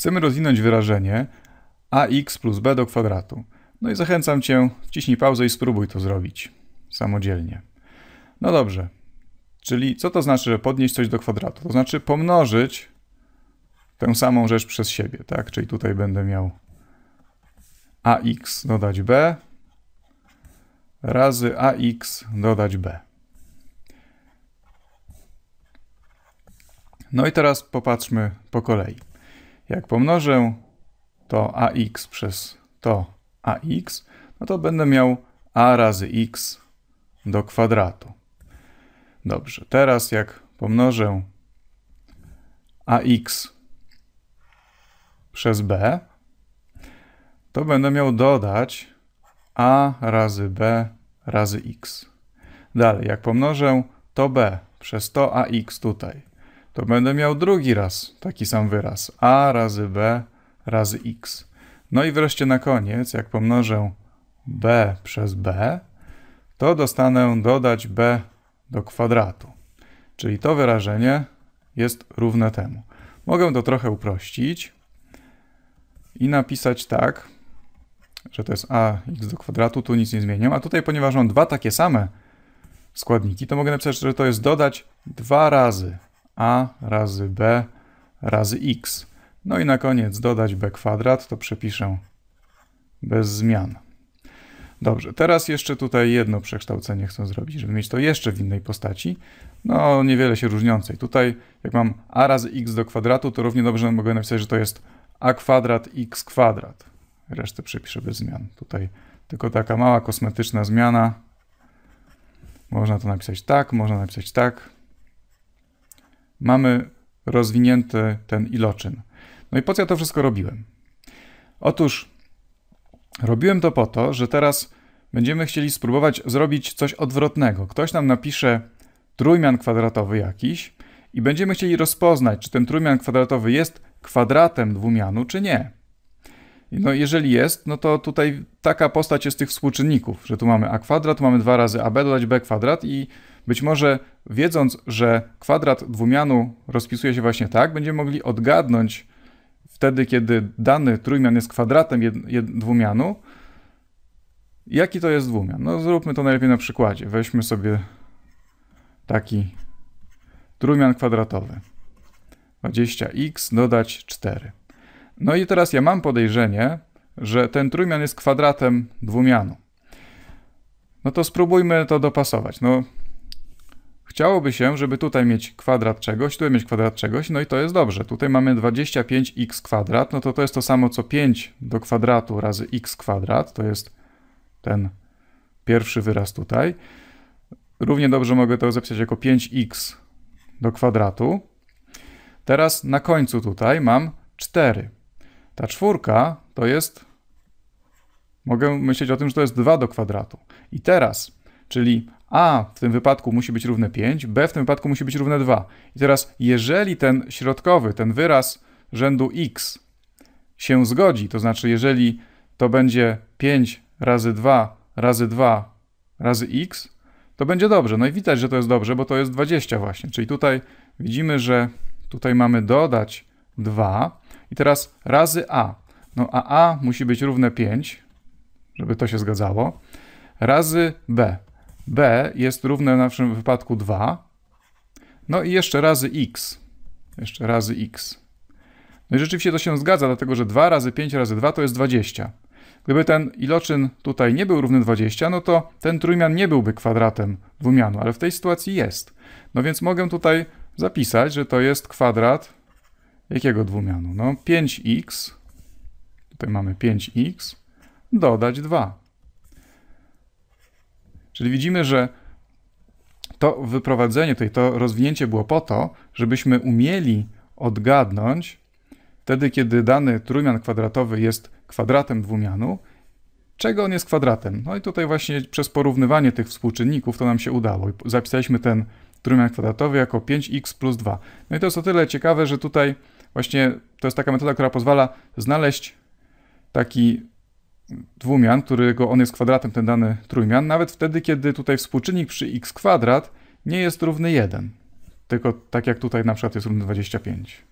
Chcemy rozwinąć wyrażenie ax plus b do kwadratu. No i zachęcam Cię, wciśnij pauzę i spróbuj to zrobić samodzielnie. No dobrze, czyli co to znaczy, że podnieść coś do kwadratu? To znaczy pomnożyć tę samą rzecz przez siebie, tak? Czyli tutaj będę miał ax dodać b razy ax dodać b. No i teraz popatrzmy po kolei. Jak pomnożę to ax przez to ax, no to będę miał a razy x do kwadratu. Dobrze, teraz jak pomnożę ax przez b, to będę miał dodać a razy b razy x. Dalej, jak pomnożę to b przez to ax tutaj, to będę miał drugi raz taki sam wyraz. A razy B razy X. No i wreszcie na koniec, jak pomnożę B przez B, to dostanę dodać B do kwadratu. Czyli to wyrażenie jest równe temu. Mogę to trochę uprościć i napisać tak, że to jest ax do kwadratu, tu nic nie zmienię, a tutaj ponieważ mam dwa takie same składniki, to mogę napisać, że to jest dodać dwa razy a razy b razy x. No i na koniec dodać b kwadrat, to przepiszę bez zmian. Dobrze, teraz jeszcze tutaj jedno przekształcenie chcę zrobić, żeby mieć to jeszcze w innej postaci. No, niewiele się różniącej. Tutaj, jak mam a razy x do kwadratu, to równie dobrze mogę napisać, że to jest a kwadrat x kwadrat. Resztę przepiszę bez zmian. Tutaj tylko taka mała kosmetyczna zmiana. Można to napisać tak, można napisać tak mamy rozwinięty ten iloczyn. No i po co ja to wszystko robiłem? Otóż robiłem to po to, że teraz będziemy chcieli spróbować zrobić coś odwrotnego. Ktoś nam napisze trójmian kwadratowy jakiś i będziemy chcieli rozpoznać, czy ten trójmian kwadratowy jest kwadratem dwumianu, czy nie. No jeżeli jest, no to tutaj taka postać jest tych współczynników, że tu mamy a kwadrat, mamy dwa razy ab, dodać b kwadrat i być może wiedząc, że kwadrat dwumianu rozpisuje się właśnie tak, będziemy mogli odgadnąć wtedy, kiedy dany trójmian jest kwadratem jed, jed, dwumianu, jaki to jest dwumian. No zróbmy to najlepiej na przykładzie. Weźmy sobie taki trójmian kwadratowy. 20x dodać 4. No i teraz ja mam podejrzenie, że ten trójmian jest kwadratem dwumianu. No to spróbujmy to dopasować. No, chciałoby się, żeby tutaj mieć kwadrat czegoś, tutaj mieć kwadrat czegoś, no i to jest dobrze. Tutaj mamy 25x kwadrat, no to to jest to samo co 5 do kwadratu razy x kwadrat, to jest ten pierwszy wyraz tutaj. Równie dobrze mogę to zapisać jako 5x do kwadratu. Teraz na końcu tutaj mam 4. Ta czwórka to jest, mogę myśleć o tym, że to jest 2 do kwadratu. I teraz, czyli a w tym wypadku musi być równe 5, b w tym wypadku musi być równe 2. I teraz, jeżeli ten środkowy, ten wyraz rzędu x się zgodzi, to znaczy, jeżeli to będzie 5 razy 2 razy 2 razy x, to będzie dobrze. No i widać, że to jest dobrze, bo to jest 20 właśnie. Czyli tutaj widzimy, że tutaj mamy dodać 2, i teraz razy a. No a a musi być równe 5, żeby to się zgadzało, razy b. b jest równe w naszym wypadku 2. No i jeszcze razy x. Jeszcze razy x. No i rzeczywiście to się zgadza, dlatego że 2 razy 5 razy 2 to jest 20. Gdyby ten iloczyn tutaj nie był równy 20, no to ten trójmian nie byłby kwadratem dwumianu, ale w tej sytuacji jest. No więc mogę tutaj zapisać, że to jest kwadrat Jakiego dwumianu? No 5x, tutaj mamy 5x, dodać 2. Czyli widzimy, że to wyprowadzenie, tutaj to rozwinięcie było po to, żebyśmy umieli odgadnąć wtedy, kiedy dany trójmian kwadratowy jest kwadratem dwumianu, czego on jest kwadratem. No i tutaj właśnie przez porównywanie tych współczynników to nam się udało. Zapisaliśmy ten trójmian kwadratowy jako 5x plus 2. No i to jest o tyle ciekawe, że tutaj właśnie to jest taka metoda, która pozwala znaleźć taki dwumian, którego on jest kwadratem, ten dany trójmian, nawet wtedy, kiedy tutaj współczynnik przy x kwadrat nie jest równy 1, tylko tak jak tutaj na przykład jest równy 25.